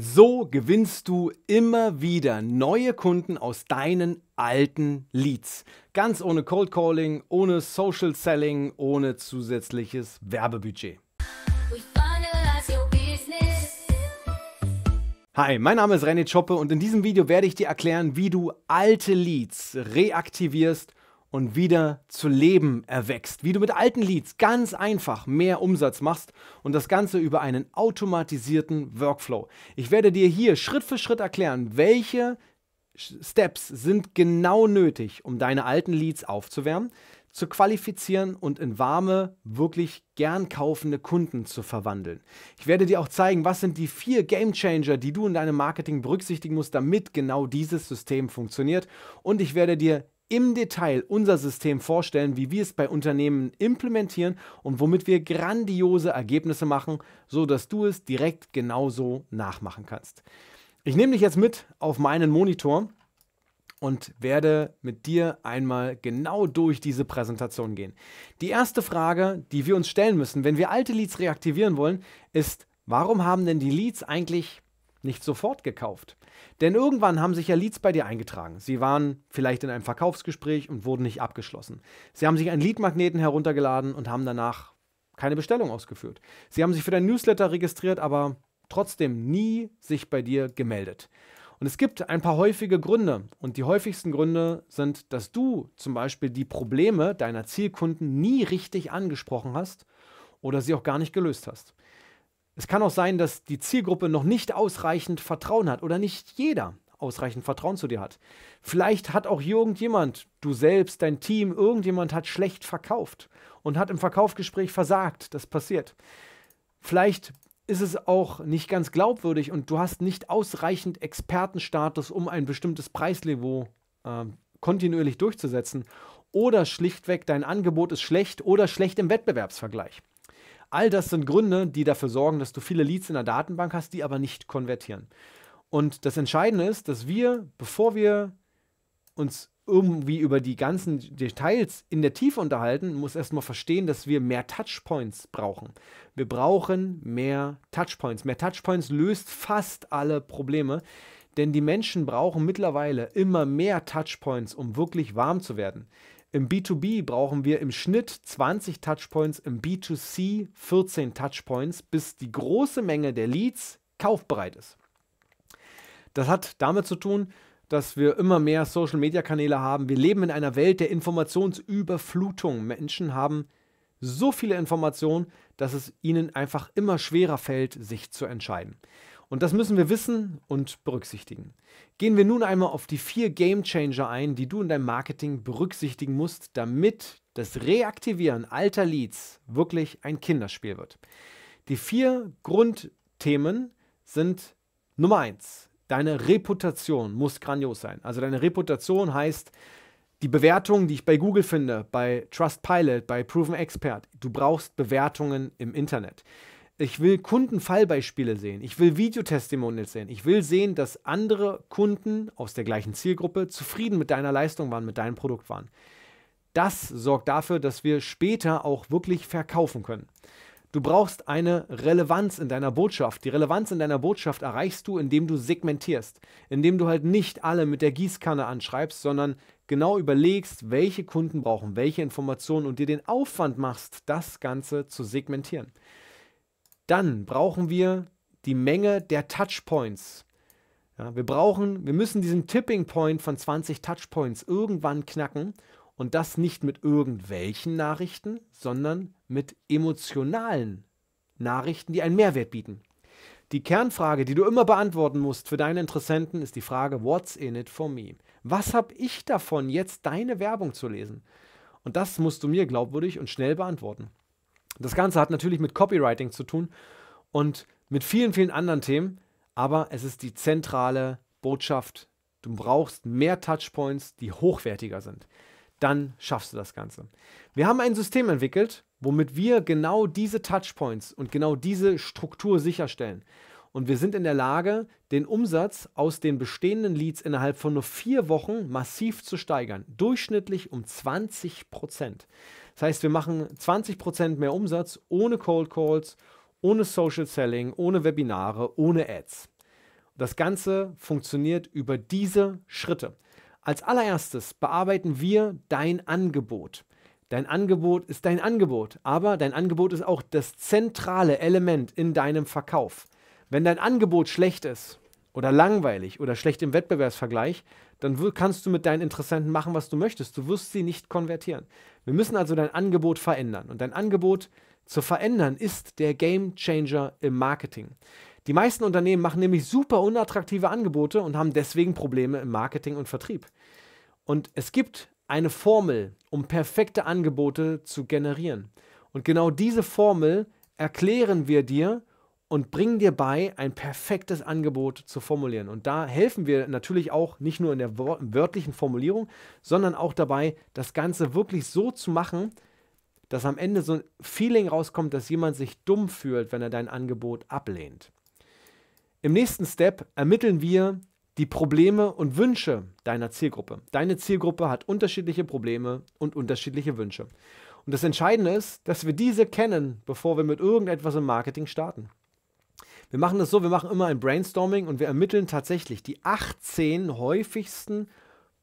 So gewinnst du immer wieder neue Kunden aus deinen alten Leads. Ganz ohne Cold Calling, ohne Social Selling, ohne zusätzliches Werbebudget. Hi, mein Name ist René Schoppe und in diesem Video werde ich dir erklären, wie du alte Leads reaktivierst und wieder zu Leben erwächst. Wie du mit alten Leads ganz einfach mehr Umsatz machst und das Ganze über einen automatisierten Workflow. Ich werde dir hier Schritt für Schritt erklären, welche Steps sind genau nötig, um deine alten Leads aufzuwärmen, zu qualifizieren und in warme, wirklich gern kaufende Kunden zu verwandeln. Ich werde dir auch zeigen, was sind die vier Game Changer, die du in deinem Marketing berücksichtigen musst, damit genau dieses System funktioniert. Und ich werde dir im Detail unser System vorstellen, wie wir es bei Unternehmen implementieren und womit wir grandiose Ergebnisse machen, so dass du es direkt genauso nachmachen kannst. Ich nehme dich jetzt mit auf meinen Monitor und werde mit dir einmal genau durch diese Präsentation gehen. Die erste Frage, die wir uns stellen müssen, wenn wir alte Leads reaktivieren wollen, ist, warum haben denn die Leads eigentlich nicht sofort gekauft? Denn irgendwann haben sich ja Leads bei dir eingetragen. Sie waren vielleicht in einem Verkaufsgespräch und wurden nicht abgeschlossen. Sie haben sich einen Leadmagneten heruntergeladen und haben danach keine Bestellung ausgeführt. Sie haben sich für dein Newsletter registriert, aber trotzdem nie sich bei dir gemeldet. Und es gibt ein paar häufige Gründe. Und die häufigsten Gründe sind, dass du zum Beispiel die Probleme deiner Zielkunden nie richtig angesprochen hast oder sie auch gar nicht gelöst hast. Es kann auch sein, dass die Zielgruppe noch nicht ausreichend Vertrauen hat oder nicht jeder ausreichend Vertrauen zu dir hat. Vielleicht hat auch irgendjemand, du selbst, dein Team, irgendjemand hat schlecht verkauft und hat im Verkaufsgespräch versagt. Das passiert. Vielleicht ist es auch nicht ganz glaubwürdig und du hast nicht ausreichend Expertenstatus, um ein bestimmtes Preisniveau äh, kontinuierlich durchzusetzen. Oder schlichtweg dein Angebot ist schlecht oder schlecht im Wettbewerbsvergleich. All das sind Gründe, die dafür sorgen, dass du viele Leads in der Datenbank hast, die aber nicht konvertieren. Und das Entscheidende ist, dass wir, bevor wir uns irgendwie über die ganzen Details in der Tiefe unterhalten, muss erstmal verstehen, dass wir mehr Touchpoints brauchen. Wir brauchen mehr Touchpoints. Mehr Touchpoints löst fast alle Probleme, denn die Menschen brauchen mittlerweile immer mehr Touchpoints, um wirklich warm zu werden. Im B2B brauchen wir im Schnitt 20 Touchpoints, im B2C 14 Touchpoints, bis die große Menge der Leads kaufbereit ist. Das hat damit zu tun, dass wir immer mehr Social-Media-Kanäle haben. Wir leben in einer Welt der Informationsüberflutung. Menschen haben so viele Informationen, dass es ihnen einfach immer schwerer fällt, sich zu entscheiden. Und das müssen wir wissen und berücksichtigen. Gehen wir nun einmal auf die vier Game Changer ein, die du in deinem Marketing berücksichtigen musst, damit das Reaktivieren alter Leads wirklich ein Kinderspiel wird. Die vier Grundthemen sind Nummer eins: Deine Reputation muss grandios sein. Also deine Reputation heißt, die Bewertungen, die ich bei Google finde, bei Trustpilot, bei Proven Expert, du brauchst Bewertungen im Internet ich will Kundenfallbeispiele sehen. Ich will Videotestimonials sehen. Ich will sehen, dass andere Kunden aus der gleichen Zielgruppe zufrieden mit deiner Leistung waren, mit deinem Produkt waren. Das sorgt dafür, dass wir später auch wirklich verkaufen können. Du brauchst eine Relevanz in deiner Botschaft. Die Relevanz in deiner Botschaft erreichst du, indem du segmentierst, indem du halt nicht alle mit der Gießkanne anschreibst, sondern genau überlegst, welche Kunden brauchen welche Informationen und dir den Aufwand machst, das Ganze zu segmentieren. Dann brauchen wir die Menge der Touchpoints. Ja, wir brauchen, wir müssen diesen Tipping Point von 20 Touchpoints irgendwann knacken und das nicht mit irgendwelchen Nachrichten, sondern mit emotionalen Nachrichten, die einen Mehrwert bieten. Die Kernfrage, die du immer beantworten musst für deine Interessenten, ist die Frage, what's in it for me? Was habe ich davon, jetzt deine Werbung zu lesen? Und das musst du mir glaubwürdig und schnell beantworten. Das Ganze hat natürlich mit Copywriting zu tun und mit vielen, vielen anderen Themen, aber es ist die zentrale Botschaft. Du brauchst mehr Touchpoints, die hochwertiger sind. Dann schaffst du das Ganze. Wir haben ein System entwickelt, womit wir genau diese Touchpoints und genau diese Struktur sicherstellen. Und wir sind in der Lage, den Umsatz aus den bestehenden Leads innerhalb von nur vier Wochen massiv zu steigern, durchschnittlich um 20 Prozent. Das heißt, wir machen 20% mehr Umsatz ohne Cold Calls, ohne Social Selling, ohne Webinare, ohne Ads. Das Ganze funktioniert über diese Schritte. Als allererstes bearbeiten wir dein Angebot. Dein Angebot ist dein Angebot, aber dein Angebot ist auch das zentrale Element in deinem Verkauf. Wenn dein Angebot schlecht ist oder langweilig oder schlecht im Wettbewerbsvergleich, dann kannst du mit deinen Interessenten machen, was du möchtest. Du wirst sie nicht konvertieren. Wir müssen also dein Angebot verändern. Und dein Angebot zu verändern ist der Game Changer im Marketing. Die meisten Unternehmen machen nämlich super unattraktive Angebote und haben deswegen Probleme im Marketing und Vertrieb. Und es gibt eine Formel, um perfekte Angebote zu generieren. Und genau diese Formel erklären wir dir und bringen dir bei, ein perfektes Angebot zu formulieren. Und da helfen wir natürlich auch nicht nur in der wörtlichen Formulierung, sondern auch dabei, das Ganze wirklich so zu machen, dass am Ende so ein Feeling rauskommt, dass jemand sich dumm fühlt, wenn er dein Angebot ablehnt. Im nächsten Step ermitteln wir die Probleme und Wünsche deiner Zielgruppe. Deine Zielgruppe hat unterschiedliche Probleme und unterschiedliche Wünsche. Und das Entscheidende ist, dass wir diese kennen, bevor wir mit irgendetwas im Marketing starten. Wir machen das so, wir machen immer ein Brainstorming und wir ermitteln tatsächlich die 18 häufigsten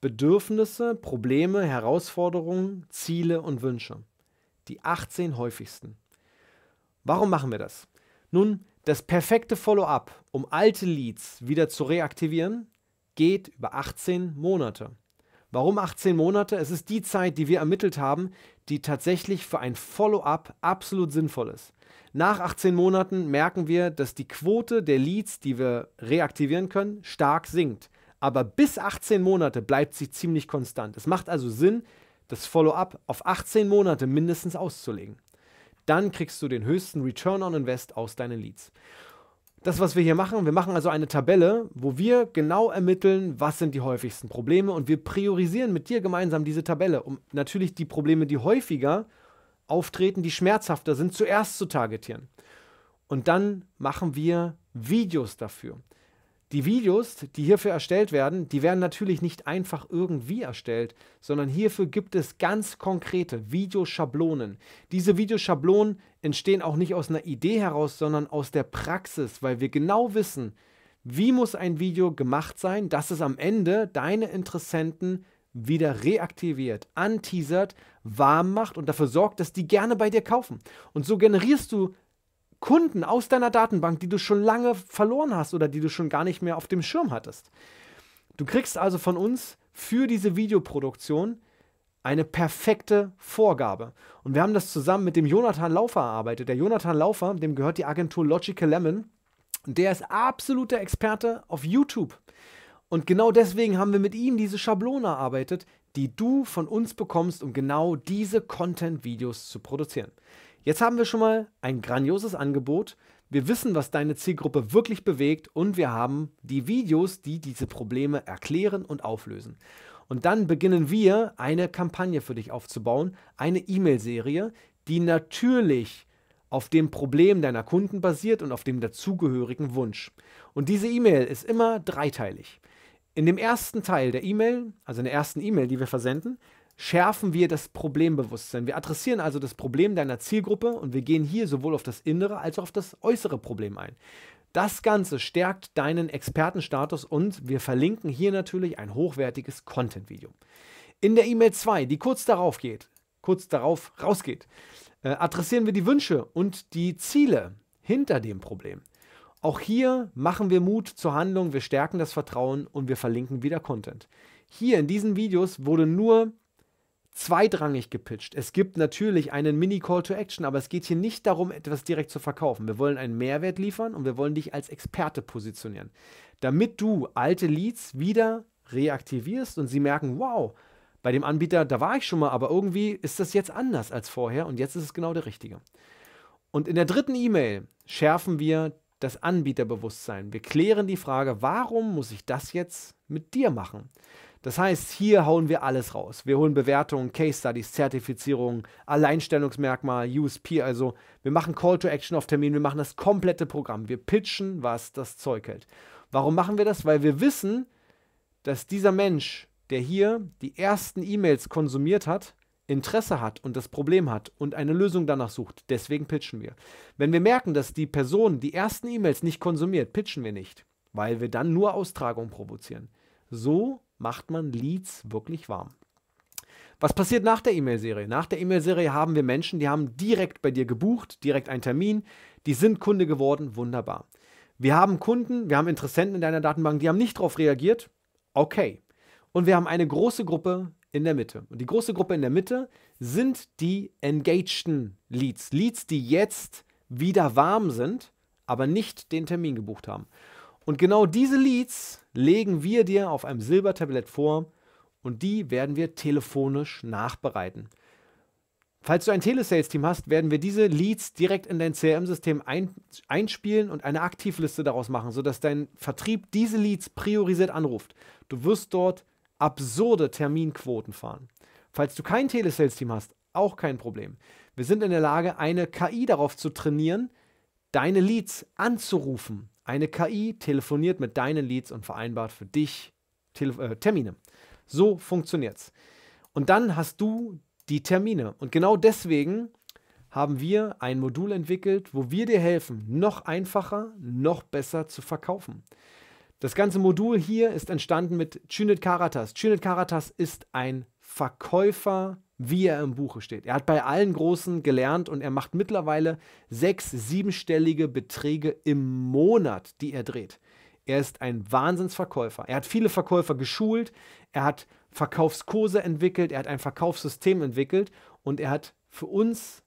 Bedürfnisse, Probleme, Herausforderungen, Ziele und Wünsche. Die 18 häufigsten. Warum machen wir das? Nun, das perfekte Follow-up, um alte Leads wieder zu reaktivieren, geht über 18 Monate. Warum 18 Monate? Es ist die Zeit, die wir ermittelt haben, die tatsächlich für ein Follow-up absolut sinnvoll ist. Nach 18 Monaten merken wir, dass die Quote der Leads, die wir reaktivieren können, stark sinkt. Aber bis 18 Monate bleibt sie ziemlich konstant. Es macht also Sinn, das Follow-up auf 18 Monate mindestens auszulegen. Dann kriegst du den höchsten Return on Invest aus deinen Leads. Das, was wir hier machen, wir machen also eine Tabelle, wo wir genau ermitteln, was sind die häufigsten Probleme und wir priorisieren mit dir gemeinsam diese Tabelle, um natürlich die Probleme, die häufiger äh, auftreten, die schmerzhafter sind, zuerst zu targetieren. Und dann machen wir Videos dafür. Die Videos, die hierfür erstellt werden, die werden natürlich nicht einfach irgendwie erstellt, sondern hierfür gibt es ganz konkrete Videoschablonen. Diese Videoschablonen entstehen auch nicht aus einer Idee heraus, sondern aus der Praxis, weil wir genau wissen, wie muss ein Video gemacht sein, dass es am Ende deine Interessenten wieder reaktiviert, anteasert, warm macht und dafür sorgt, dass die gerne bei dir kaufen. Und so generierst du Kunden aus deiner Datenbank, die du schon lange verloren hast oder die du schon gar nicht mehr auf dem Schirm hattest. Du kriegst also von uns für diese Videoproduktion eine perfekte Vorgabe. Und wir haben das zusammen mit dem Jonathan Laufer erarbeitet. Der Jonathan Laufer, dem gehört die Agentur Logical Lemon. Und der ist absoluter Experte auf YouTube. Und genau deswegen haben wir mit ihm diese Schablone erarbeitet, die du von uns bekommst, um genau diese Content-Videos zu produzieren. Jetzt haben wir schon mal ein grandioses Angebot. Wir wissen, was deine Zielgruppe wirklich bewegt und wir haben die Videos, die diese Probleme erklären und auflösen. Und dann beginnen wir, eine Kampagne für dich aufzubauen, eine E-Mail-Serie, die natürlich auf dem Problem deiner Kunden basiert und auf dem dazugehörigen Wunsch. Und diese E-Mail ist immer dreiteilig. In dem ersten Teil der E-Mail, also in der ersten E-Mail, die wir versenden, schärfen wir das Problembewusstsein. Wir adressieren also das Problem deiner Zielgruppe und wir gehen hier sowohl auf das innere als auch auf das äußere Problem ein. Das Ganze stärkt deinen Expertenstatus und wir verlinken hier natürlich ein hochwertiges Content-Video. In der E-Mail 2, die kurz darauf geht, kurz darauf rausgeht, äh, adressieren wir die Wünsche und die Ziele hinter dem Problem. Auch hier machen wir Mut zur Handlung, wir stärken das Vertrauen und wir verlinken wieder Content. Hier in diesen Videos wurde nur zweitrangig gepitcht. Es gibt natürlich einen Mini-Call to Action, aber es geht hier nicht darum, etwas direkt zu verkaufen. Wir wollen einen Mehrwert liefern und wir wollen dich als Experte positionieren. Damit du alte Leads wieder reaktivierst und sie merken, wow, bei dem Anbieter, da war ich schon mal, aber irgendwie ist das jetzt anders als vorher und jetzt ist es genau der richtige. Und in der dritten E-Mail schärfen wir das Anbieterbewusstsein. Wir klären die Frage, warum muss ich das jetzt mit dir machen? Das heißt, hier hauen wir alles raus. Wir holen Bewertungen, Case Studies, Zertifizierungen, Alleinstellungsmerkmal, USP, also wir machen Call to Action auf Termin, wir machen das komplette Programm, wir pitchen, was das Zeug hält. Warum machen wir das? Weil wir wissen, dass dieser Mensch, der hier die ersten E-Mails konsumiert hat, Interesse hat und das Problem hat und eine Lösung danach sucht. Deswegen pitchen wir. Wenn wir merken, dass die Person die ersten E-Mails nicht konsumiert, pitchen wir nicht, weil wir dann nur Austragung provozieren. So macht man Leads wirklich warm. Was passiert nach der E-Mail-Serie? Nach der E-Mail-Serie haben wir Menschen, die haben direkt bei dir gebucht, direkt einen Termin, die sind Kunde geworden, wunderbar. Wir haben Kunden, wir haben Interessenten in deiner Datenbank, die haben nicht darauf reagiert, okay. Und wir haben eine große Gruppe, in der Mitte. Und die große Gruppe in der Mitte sind die engageden Leads. Leads, die jetzt wieder warm sind, aber nicht den Termin gebucht haben. Und genau diese Leads legen wir dir auf einem Silbertablett vor und die werden wir telefonisch nachbereiten. Falls du ein Telesales-Team hast, werden wir diese Leads direkt in dein CRM-System ein einspielen und eine Aktivliste daraus machen, sodass dein Vertrieb diese Leads priorisiert anruft. Du wirst dort absurde Terminquoten fahren. Falls du kein Telesales-Team hast, auch kein Problem. Wir sind in der Lage, eine KI darauf zu trainieren, deine Leads anzurufen. Eine KI telefoniert mit deinen Leads und vereinbart für dich Tele äh, Termine. So funktioniert's. Und dann hast du die Termine. Und genau deswegen haben wir ein Modul entwickelt, wo wir dir helfen, noch einfacher, noch besser zu verkaufen. Das ganze Modul hier ist entstanden mit Cüneyt Karatas. Cüneyt Karatas ist ein Verkäufer, wie er im Buche steht. Er hat bei allen Großen gelernt und er macht mittlerweile sechs, siebenstellige Beträge im Monat, die er dreht. Er ist ein Wahnsinnsverkäufer. Er hat viele Verkäufer geschult, er hat Verkaufskurse entwickelt, er hat ein Verkaufssystem entwickelt und er hat für uns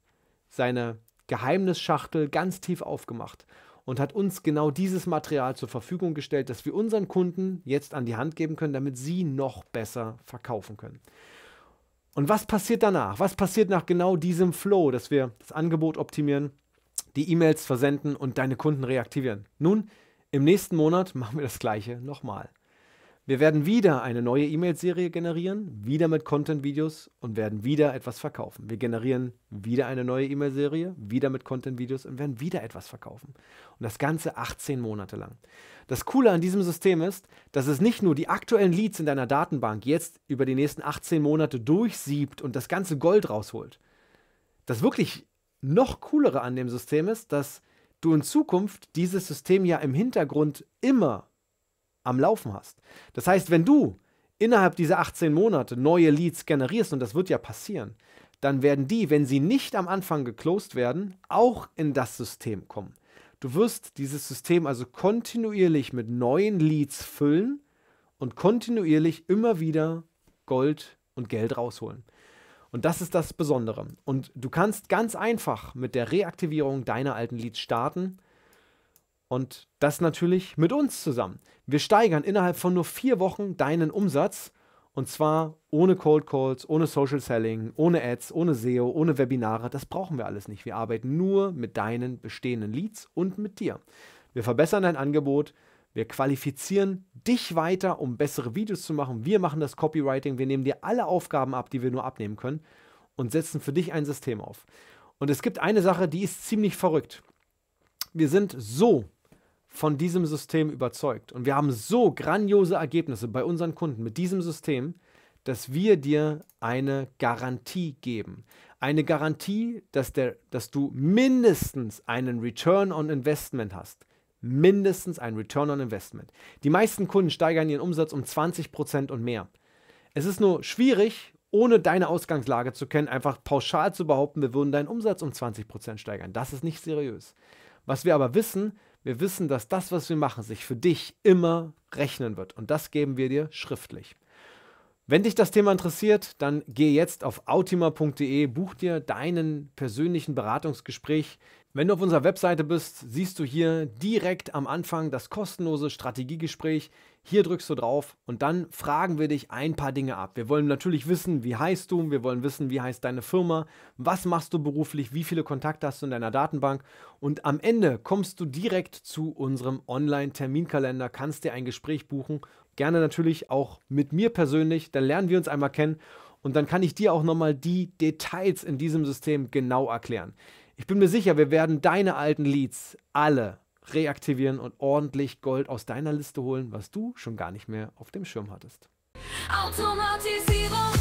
seine Geheimnisschachtel ganz tief aufgemacht und hat uns genau dieses Material zur Verfügung gestellt, das wir unseren Kunden jetzt an die Hand geben können, damit sie noch besser verkaufen können. Und was passiert danach? Was passiert nach genau diesem Flow, dass wir das Angebot optimieren, die E-Mails versenden und deine Kunden reaktivieren? Nun, im nächsten Monat machen wir das gleiche nochmal. Wir werden wieder eine neue E-Mail-Serie generieren, wieder mit Content-Videos und werden wieder etwas verkaufen. Wir generieren wieder eine neue E-Mail-Serie, wieder mit Content-Videos und werden wieder etwas verkaufen. Und das Ganze 18 Monate lang. Das Coole an diesem System ist, dass es nicht nur die aktuellen Leads in deiner Datenbank jetzt über die nächsten 18 Monate durchsiebt und das ganze Gold rausholt. Das wirklich noch coolere an dem System ist, dass du in Zukunft dieses System ja im Hintergrund immer am Laufen hast. Das heißt, wenn du innerhalb dieser 18 Monate neue Leads generierst, und das wird ja passieren, dann werden die, wenn sie nicht am Anfang geklost werden, auch in das System kommen. Du wirst dieses System also kontinuierlich mit neuen Leads füllen und kontinuierlich immer wieder Gold und Geld rausholen. Und das ist das Besondere. Und du kannst ganz einfach mit der Reaktivierung deiner alten Leads starten und das natürlich mit uns zusammen. Wir steigern innerhalb von nur vier Wochen deinen Umsatz und zwar ohne Cold Calls, ohne Social Selling, ohne Ads, ohne SEO, ohne Webinare. Das brauchen wir alles nicht. Wir arbeiten nur mit deinen bestehenden Leads und mit dir. Wir verbessern dein Angebot. Wir qualifizieren dich weiter, um bessere Videos zu machen. Wir machen das Copywriting. Wir nehmen dir alle Aufgaben ab, die wir nur abnehmen können und setzen für dich ein System auf. Und es gibt eine Sache, die ist ziemlich verrückt. Wir sind so von diesem System überzeugt. Und wir haben so grandiose Ergebnisse bei unseren Kunden mit diesem System, dass wir dir eine Garantie geben. Eine Garantie, dass, der, dass du mindestens einen Return on Investment hast. Mindestens einen Return on Investment. Die meisten Kunden steigern ihren Umsatz um 20% und mehr. Es ist nur schwierig, ohne deine Ausgangslage zu kennen, einfach pauschal zu behaupten, wir würden deinen Umsatz um 20% steigern. Das ist nicht seriös. Was wir aber wissen, wir wissen, dass das, was wir machen, sich für dich immer rechnen wird. Und das geben wir dir schriftlich. Wenn dich das Thema interessiert, dann geh jetzt auf autima.de, buch dir deinen persönlichen Beratungsgespräch wenn du auf unserer Webseite bist, siehst du hier direkt am Anfang das kostenlose Strategiegespräch. Hier drückst du drauf und dann fragen wir dich ein paar Dinge ab. Wir wollen natürlich wissen, wie heißt du, wir wollen wissen, wie heißt deine Firma, was machst du beruflich, wie viele Kontakte hast du in deiner Datenbank und am Ende kommst du direkt zu unserem Online-Terminkalender, kannst dir ein Gespräch buchen, gerne natürlich auch mit mir persönlich, dann lernen wir uns einmal kennen und dann kann ich dir auch nochmal die Details in diesem System genau erklären. Ich bin mir sicher, wir werden deine alten Leads alle reaktivieren und ordentlich Gold aus deiner Liste holen, was du schon gar nicht mehr auf dem Schirm hattest. Automatisierung.